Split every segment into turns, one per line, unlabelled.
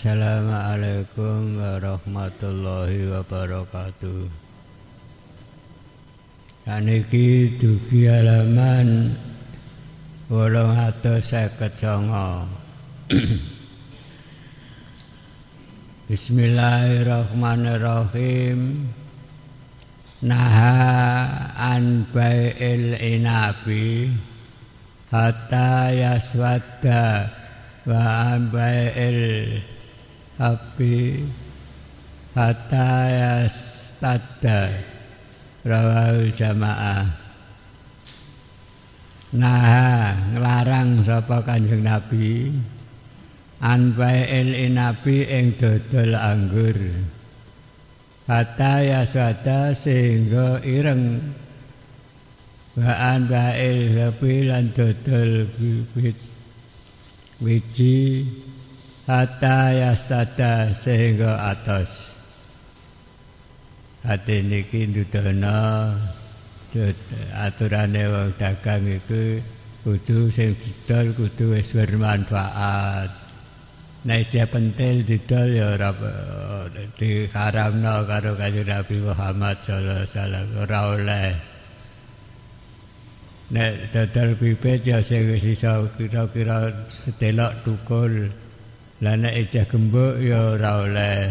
Assalamualaikum warahmatullahi wabarakatuh Kaniki dugi halaman Wolong atau Bismillahirrahmanirrahim Naha an bayil inabi Hatta yaswada Wa an bayil api hataya stada rawau jamaah nah ngelarang sapa kanjeng nabi anbael nabi ing dodol anggur hataya swada sehingga ireng Waan bael nabi lan dodol bibit wiji hatta yastada sehingga atas hati niki ndudono aturan wong dagang itu kudu sing didol kudu wis bermanfaat Nah, nah, pentil didol ya ora no karo kaji Nabi Muhammad sallallahu alaihi wasallam rawleh oleh nek pipet pipit ya sing kira-kira sedelok tukul Lana nek ejah gembok ya ora oleh.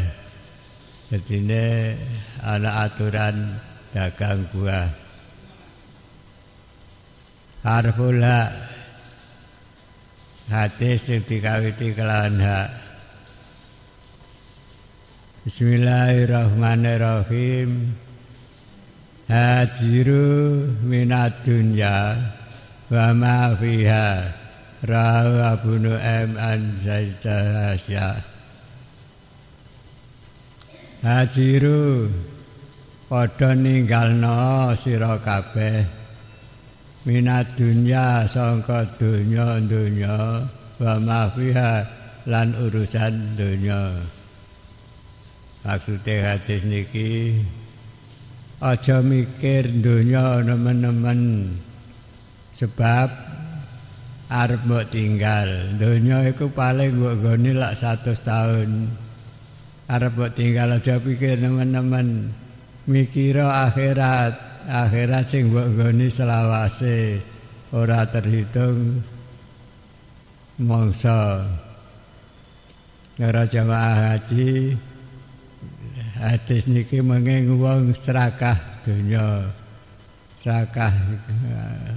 ini ada aturan dagang buah. Harful hak hadis yang dikawiti kelawan hak. Bismillahirrahmanirrahim. Hajiru minat dunya wa ma Rawa bunu M an Zaita Asia. Hajiru padha ninggalno sira kabeh minat dunya sangka dunya dunya wa lan urusan dunya maksude hadis niki aja mikir dunya nemen-nemen sebab arep mbok tinggal donya iku paling mbok goni lak 100 tahun arep mbok tinggal aja pikir teman-teman mikira akhirat akhirat sing mbok goni selawase ora terhitung mongso ora jamaah haji hadis niki mengeng wong serakah donya Serakah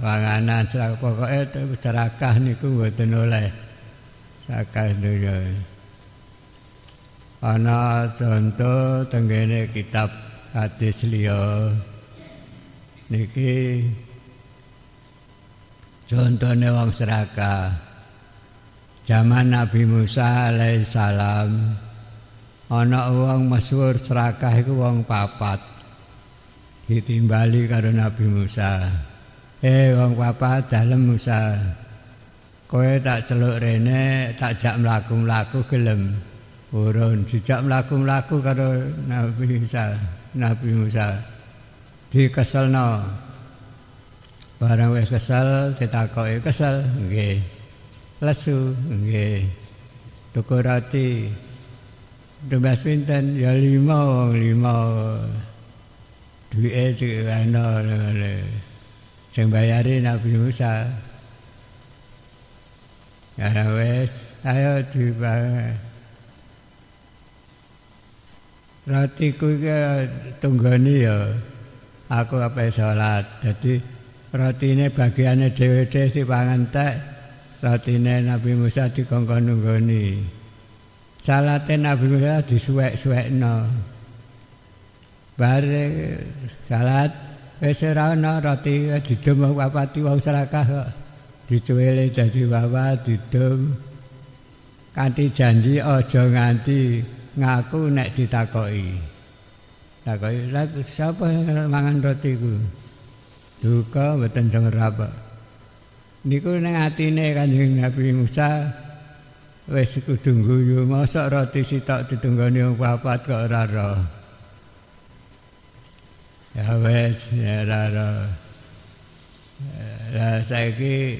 Wanganan serakah Pokoknya itu serakah ini oleh Serakah dunia ini Ana contoh tenggene kitab hadis liya niki contohne wong serakah zaman Nabi Musa alaihi salam ana wong masyhur serakah iku wong papat ditimbali karo Nabi Musa. Eh wong papa dalem Musa. Kowe tak celuk rene, tak jak mlaku-mlaku gelem. Urun dijak mlaku-mlaku karo Nabi Musa. Nabi Musa dikeselno. Barang wis kesel ditakoki kesel, nggih. Lesu, nggih. Tuku roti. Tumbas pinten ya lima limau duwike diwekno ngene. Sing bayari Nabi Musa. Ya wes, ayo dibangun. Ratiku iki tunggone ya aku apa salat. Dadi rotine bagiane dhewe-dhewe dipangan tek. Rotine Nabi Musa dikongkon nunggoni. Salate Nabi Musa disuwek-suwekno. bar salat wis ora roti didem wapati wong serakah kok dadi wawa didem kanthi janji aja nganti ngaku nek ditakoki takoki lak sapa mangan roti ku duka mboten jengrap niku ning atine kanjeng Nabi Musa wis kudu guyu mosok roti sitok ditunggoni wong papat kok ora roh ya wes ya rara eh, ya saya ki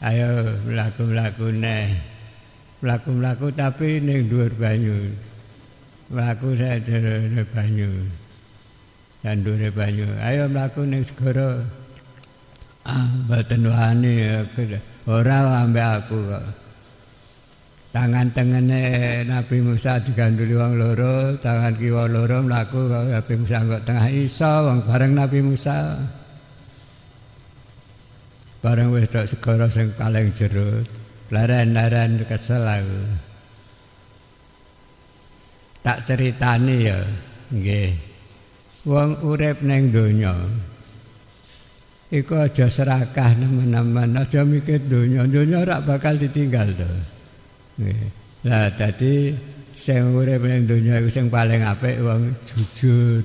ayo melaku melaku neh melaku melaku tapi neng dua banyu melaku saya terus banyu dan dua banyu ayo melaku neng segoro ah batenwani ya kira orang aku kok tangan tengene Nabi Musa diganduli wong loro, tangan kiwa loro mlaku Nabi Musa kok tengah iso wong bareng Nabi Musa. Bareng wis tok segara sing kaleng jerut, laran-laran kesel aku. Tak ceritani ya, nggih. Wong urip ning donya iku aja serakah nemen-nemen, aja mikir donya, donya ora bakal ditinggal tuh. Lah dadi sing urip ning donya iku sing paling apik wong jujur.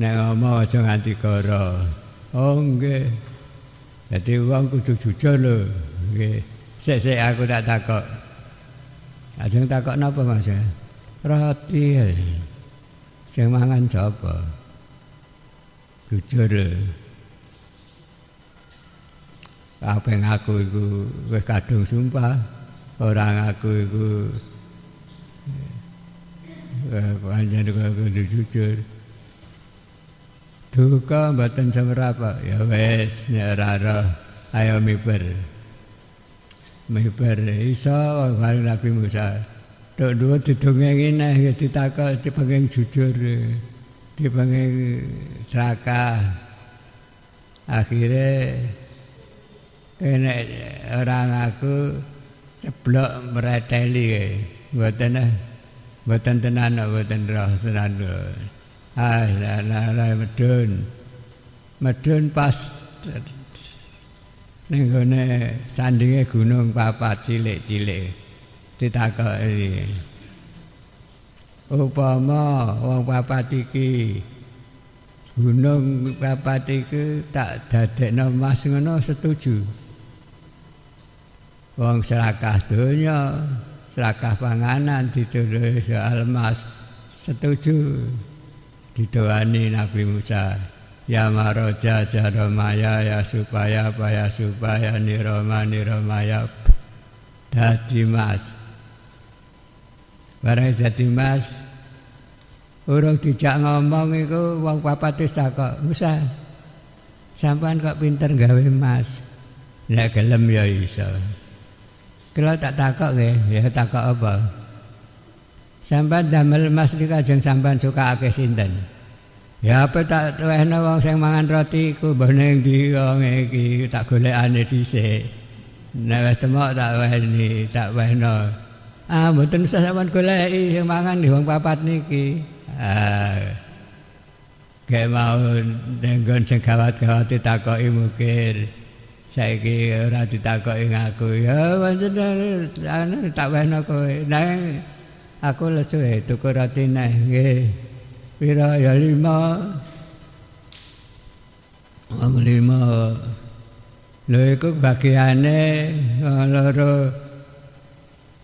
Nek ngomong aja nganti goro. Oh nggih. Dadi wong kudu jujur lho. Nggih. Sesek aku tak takok. Ajeng takok napa Mas? Roti. Sing mangan sapa? Jujur. Apa yang aku itu kadung sumpah. orang aku itu ya, eh, panjang aku jujur duka mboten semerapa ya wes nek ora ayo miber miber iso bareng Nabi Musa tok dua didongeng ngene ya ditakut dipanggil jujur dipanggil serakah akhirnya enak orang aku ceblok mereteli buatan buatan eh, tenan buatan roh tenan ah lah lah lah medun medun pas nenggone sandinge gunung papat, cilik cilik kita kali upama wong papat iki, gunung papa tiki tak dadek mas ngono setuju wong serakah dunia, serakah panganan ditulis soal mas setuju didoani Nabi Musa ya maroja jaromaya ya, ya supaya paya supaya niroma niromaya dadi mas barang dadi mas urung dijak ngomong iku wong papate takok Musa sampean kok pinter gawe mas nek gelem ya iso kalau tak takok nggih, ya takok apa? Sampeyan damel emas iki kajeng suka ake sinten? Ya apa tak tuwehne wong seng mangan roti ku bener yang di wong iki tak golekane dhisik. Nek Nah temok tak wehni, tak wehno. Ah mboten usah sampeyan goleki sing mangan di wong papat niki. Ah. Kayak mau nenggon sing gawat-gawati takoki mukir. saiki ora ditakoki aku ya panjenengan tak wehna kowe nang aku lesu e tuku roti nang nggih pira ya lima wong lima lho iku bagiane loro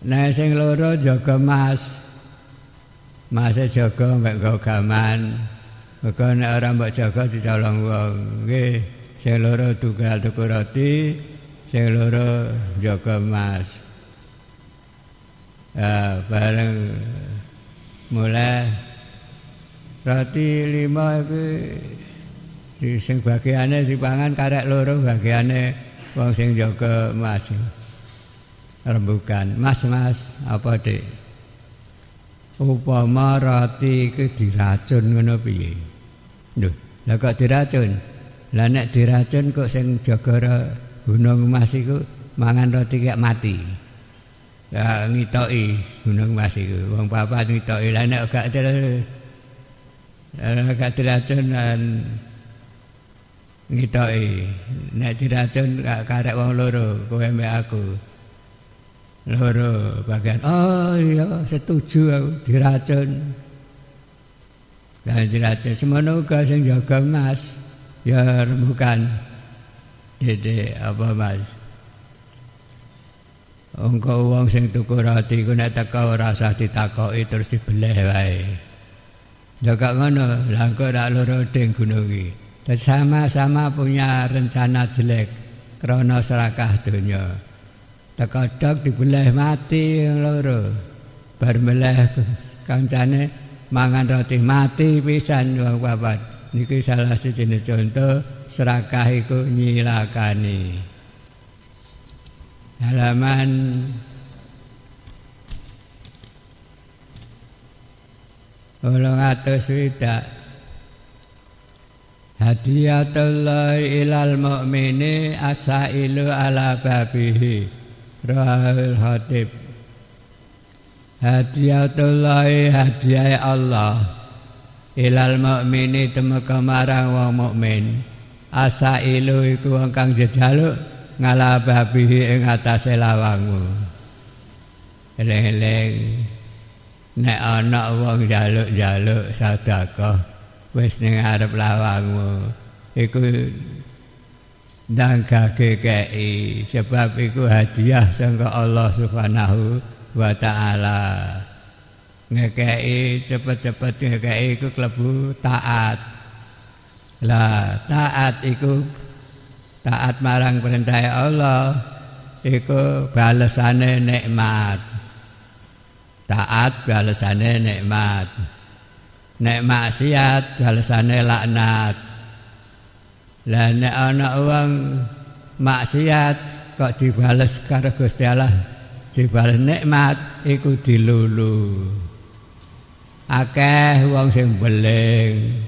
nah sing loro jaga mas mas jaga mbek gaman Mereka ini orang mbak jaga di dalam wong. Nggih. sing loro tukar tuku roti sing loro jaga emas ya, bareng mulai roti lima itu di sing di pangan karek loro bagiannya wong sing jaga emas rembukan mas mas apa dek upama roti ke diracun ngono piye lho lah diracun lah diracun kok sing jaga gunung mas iku mangan roti gak mati. Ya ngitoi gunung mas iku wong papat lana lah nek gak terus gak diracun ngitoi nek diracun gak karek wong loro kowe mbek aku. Loro bagian oh iya setuju aku diracun. Dan diracun semono uga sing jaga mas. Ya bukan Dede apa mas Engkau uang sing tuku roti ku nak teko rasa usah terus dibelih wai Jaga ngono, Langkau tak loro ding Sama-sama punya rencana jelek Krono serakah dunia Teko dok dibeleh mati loro. Bermelih kancane mangan roti mati pisan wong papat niki salah siji contoh serakah iku nyilakani halaman Wolong atus swidak Hadiyatullahi ilal mu'mini asailu ala babihi Rahul Khatib Hadiyatullahi hadiah Allah ilal mukmini temeka marang wong mukmin asa ilu iku wong kang jejaluk ngalababihi ing atase lawangmu eleng-eleng nek ana wong jaluk-jaluk sedekah wis ning arep lawangmu iku dangka kekei sebab iku hadiah sangka Allah subhanahu wa ta'ala ngekei cepet-cepet ngekei iku klebu taat lah taat iku taat marang perintah Allah iku balesane nikmat taat balesane nikmat nek maksiat balesane laknat lah nek ana wong maksiat kok dibales karo Gusti Allah dibales nikmat iku dilulu akeh wong sing beling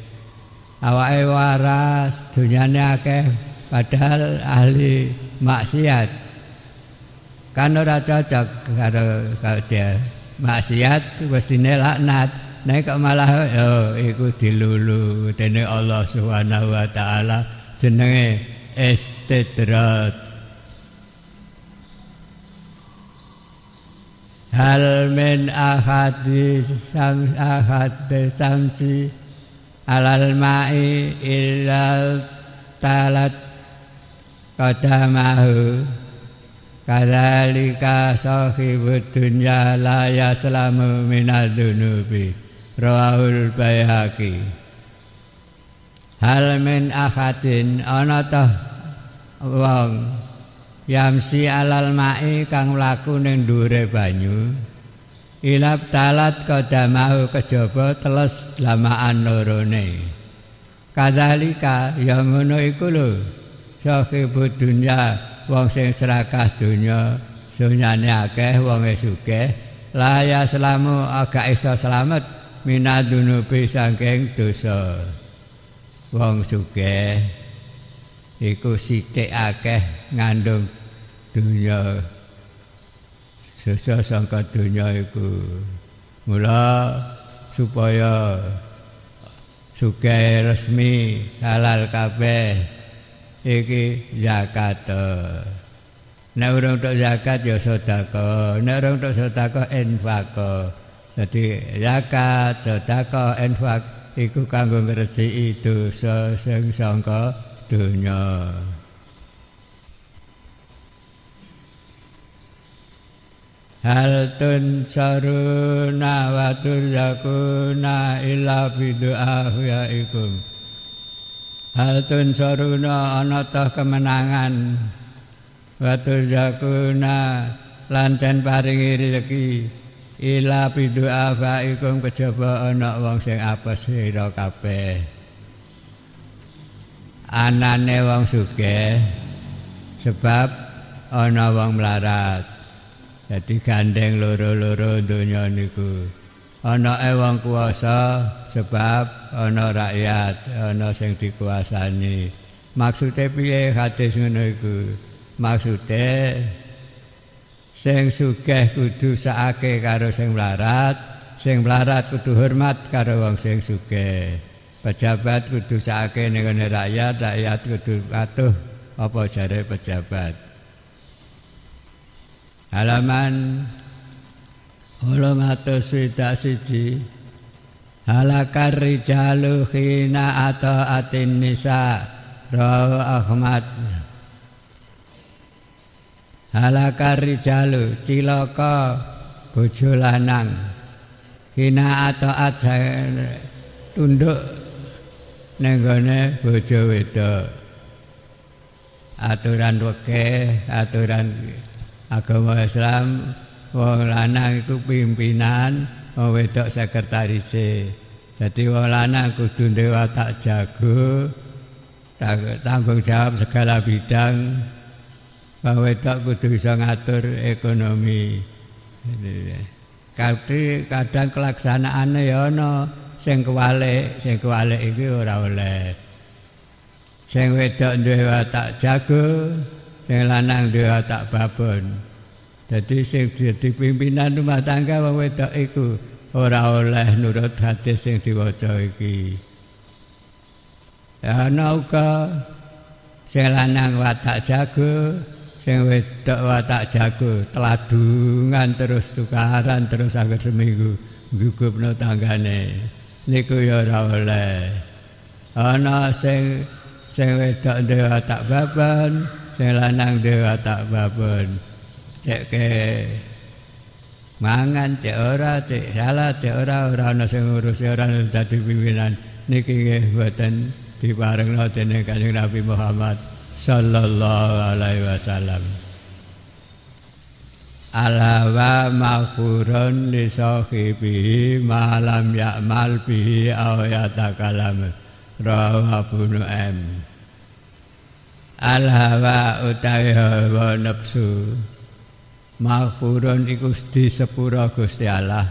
awake waras dunyane akeh padahal ahli maksiat kan ora cocok karo kalte maksiat mesti laknat nek malah yo iku dilulu dene Allah Subhanahu wa taala jenenge istidrat hal min ahadi sam ahadi samsi alal ma'i illal talat kodamahu kadalika sahibu dunya laya selamu minadunubi rawahul bayhaki hal min ahadin anatah wong yamsi alal mai kang laku ning dhuwure banyu ilab talat kodamahu kejaba teles lamaan lorone kadhalika ya ngono iku lho sahibu dunya wong sing serakah dunya dunyane akeh wong e sugih laya selamu aga iso selamat Minadunubi dunubi sangking dosa wong sugih iku sithik akeh ngandung dunya sesa sangka dunya iku mula supaya sugih resmi halal kabeh iki zakat nek urung tok zakat ya sedako nek urung tok sedako infak dadi zakat sedako infak iku kanggo ngrejeki dosa sing sangka dunya Hal tun caruna wa ila bidu'a huya'ikum Hal tun caruna anotoh kemenangan Wa turjakuna lanten paringi rezeki Ila bidu'a huya'ikum kejaba anak wong sing apes sehira kabeh Anane wong suge Sebab ana wong melarat Jadi gandeng loro-loro dunia niku. Ana ewang kuasa sebab ana rakyat, ana sing dikuasani. Maksude piye hadis ngono iku? Maksude sing sugih kudu saake karo sing mlarat, sing mlarat kudu hormat karo wong sing sugih. Pejabat kudu saake ning rakyat, rakyat kudu patuh apa jare pejabat. halaman Ulumatus Widak Siji Halakar Rijalu Hina atau Atin Nisa Rau Ahmad Halakar jaluh Ciloko Bujulanang Hina ato Atsan Tunduk Nenggone Bujowedo Aturan Weke Aturan agama Islam wong lanang iku pimpinan wong wedok sekretarise dadi wong lanang kudu duwe watak jago tanggung jawab segala bidang wong wedok kudu bisa ngatur ekonomi ya. kadang kadang kelaksanaane ya ana sing kewalik sing kewalik iki ora oleh sing wedok duwe tak jago sing lanang dhewe tak babon dadi sing dadi pimpinan rumah tangga wong wedok iku ora oleh nurut hadis sing diwaca iki ana uga sing lanang watak jago sing wedok watak jago teladungan terus tukaran terus akhir seminggu gugupno tanggane niku ya ora oleh ana sing sing wedok dhewe tak babon... sing lanang dhewe tak babon cek ke mangan cek ora cek salah cek ora ora ana sing ngurusi ora dadi pimpinan niki nggih mboten diparengno dening Kanjeng Nabi Muhammad sallallahu alaihi wasallam Alawa maghfurun li sahibihi ma lam ya'mal bihi aw yatakalam rawahu Ibnu M alhawa utawi hawa nafsu mahfurun iku sepura Gusti Allah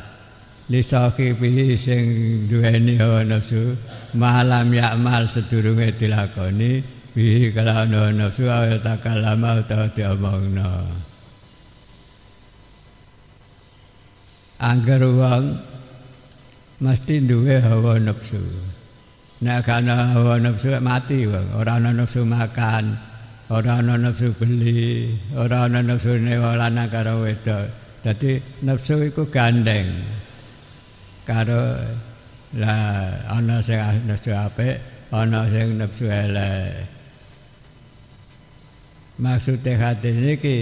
lisaki pihi sing duweni hawa nafsu malam yakmal sedurunge dilakoni bihi kelawan hawa nafsu awal takal lama utawa diomongno Angger wong mesti duwe hawa nafsu. Nek ana nafsu mati, ora ana nafsu makan, ora ana nafsu beli, ora ana nafsu nyolan karo weda. Dadi nafsu iku gandeng. Karo la ana sing nafsu apik, ana sing nafsu elek. Maksude hadis niki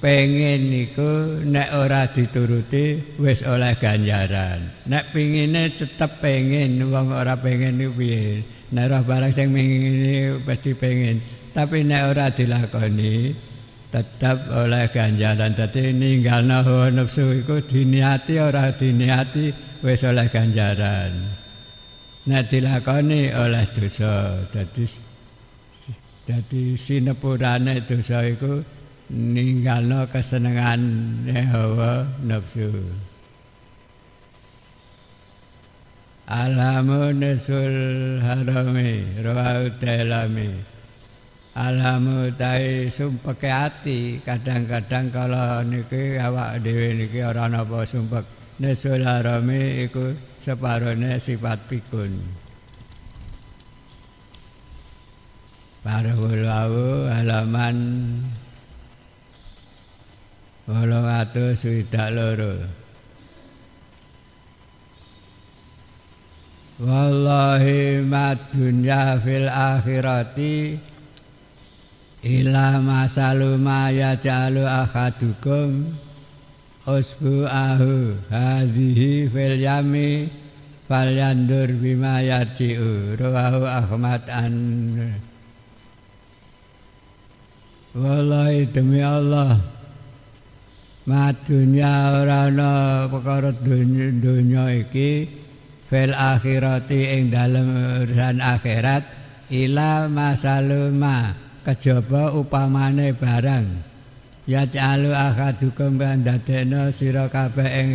pengen niku nek ora dituruti wis oleh ganjaran nek pingine tetep pengen wong ora pengen niku piye nek ora barang sing ngene pasti pengen tapi nek ora dilakoni tetap oleh ganjaran dadi ninggalno nafsu iku diniati ora diniati wis oleh ganjaran nek dilakoni oleh dosa dadi dadi sinepurane dosa iku ninggalno kesenengan hawa nafsu alamun sul harami rawu telami alamu tai sumpek ati kadang-kadang kalau niki awak dhewe niki ora napa sumpek nesul harami iku separone sifat pikun Para wulawu halaman 862 Wallahi mad fil akhirati ila ya ma yajalu ahadukum ahu hadhihi fil yami falyandur bima yarji'u rawahu Ahmad an Wallahi demi Allah madunya ora ana perkara donya iki fil akhirati ing dalem urusan akhirat ila masaluma kejaba upamane barang ya calu akadukum bandadena sira kabeh ing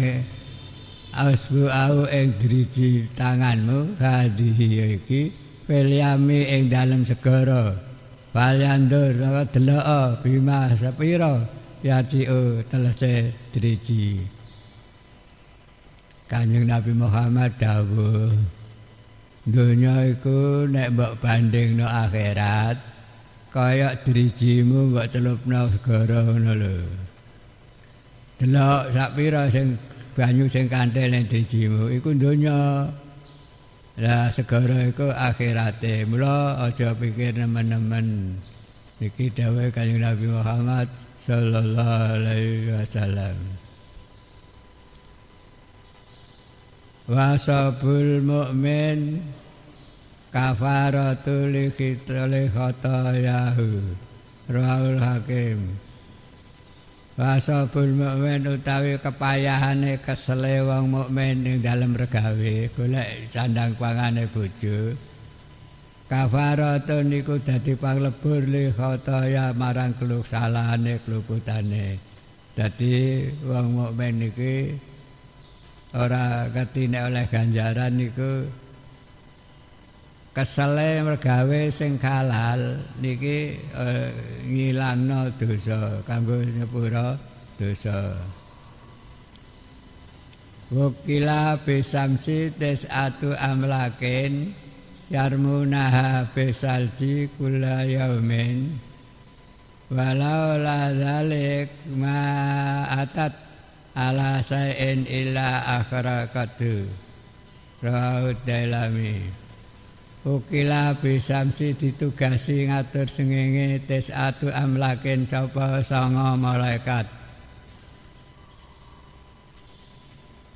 asbu au ing driji tanganmu hadihi iki peliami ing dalem segara Palyandur, maka delo'o, bima, sepiro, ya ciu oh, telah saya diriji kanjeng Nabi Muhammad dahulu dunia itu nek mbak banding no akhirat kayak dirijimu mbak celup no segera no lo delok sapira sing banyu sing kantel yang dirijimu iku dunia lah segera itu akhirat mula aja pikir nemen-nemen. Niki dawai kanjeng Nabi Muhammad sallallahu alaihi wasallam wasabul mukmin kafaratul likhitali khotayahu rawul hakim wasabul mukmin utawi kepayahane kesele wong mukmin ing dalam regawe golek sandang pangane bojo kafaratun niku dadi panglebur li khotoya marang keluk salahane keluputane dadi wong mukmin niki, ora ketine oleh ganjaran niku kesele mergawe sing halal niki eh, ngilangno dosa kanggo nyepura dosa wukila bisamci tesatu amlakin yarmunaha besaldi kula yaumin walau la zalik ma atat ala sayin illa akhara kadu rawut dalami ukila bisamsi ditugasi ngatur sengenge tesatu atu amlakin sopo sanga malaikat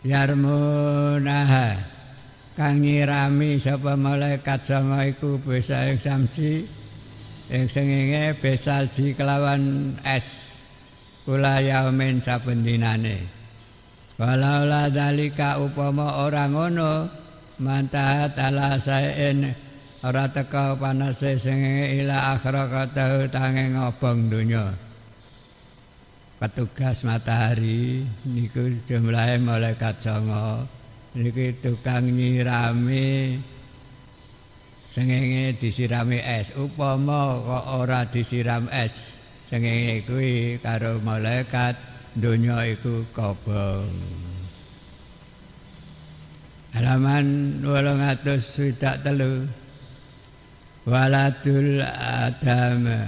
yarmunaha yarmunaha Kangirami nyirami sapa malaikat sama iku bisa yang samci, yang sengenge besa di kelawan es kula yaumin saben dinane walau la dalika upama orang ngono mantah tala saen ora teka panas sengenge ila akhirat kata ngobong dunya petugas matahari niku jumlahe malaikat songo Niki tukang nyirami sengenge disirami es upama kok ora disiram es sengenge kuwi karo malaikat donya iku kobong halaman 823 waladul adama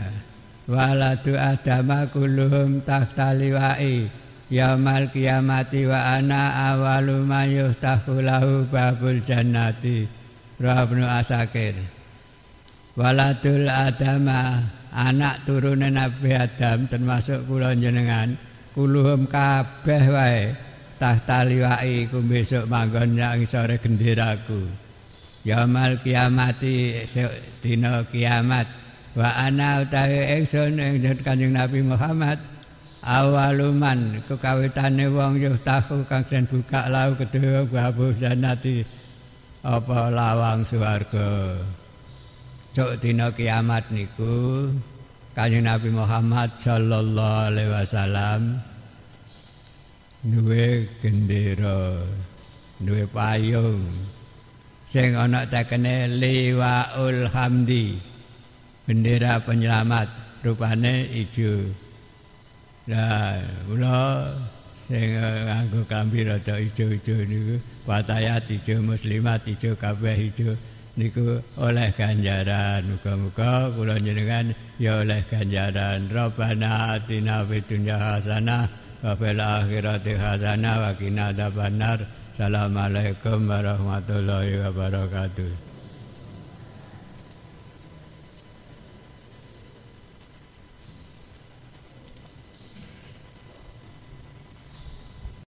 waladu adama kuluhum tahtaliwa'i liwai Yaumal kiamati wa ana awalu mayuh tahulahu babul jannati Rabnu Asakir Waladul Adama anak turune Nabi Adam termasuk kula jenengan kuluhum kabeh wae tahta liwai ku besok manggon nang sore genderaku Yaumal kiamati dina kiamat wa ana utawi ingsun ing Kanjeng Nabi Muhammad awaluman kekawitane wong yo tahu kang den buka lau gedhe babuh sanati apa lawang swarga cok dina kiamat niku kanjeng Nabi Muhammad sallallahu alaihi wasallam duwe gendera duwe payung sing ana tekene liwaul hamdi bendera penyelamat rupane ijo Lah, kula sing eh, nganggo kambi roda ijo-ijo niku, patayat ijo muslimat ijo kabeh ijo niku oleh ganjaran. Muga-muga kula njenengan ya oleh ganjaran. Rabbana atina fid dunya hasanah wa fil akhirati hasanah wa qina adzabannar. Assalamualaikum warahmatullahi wabarakatuh.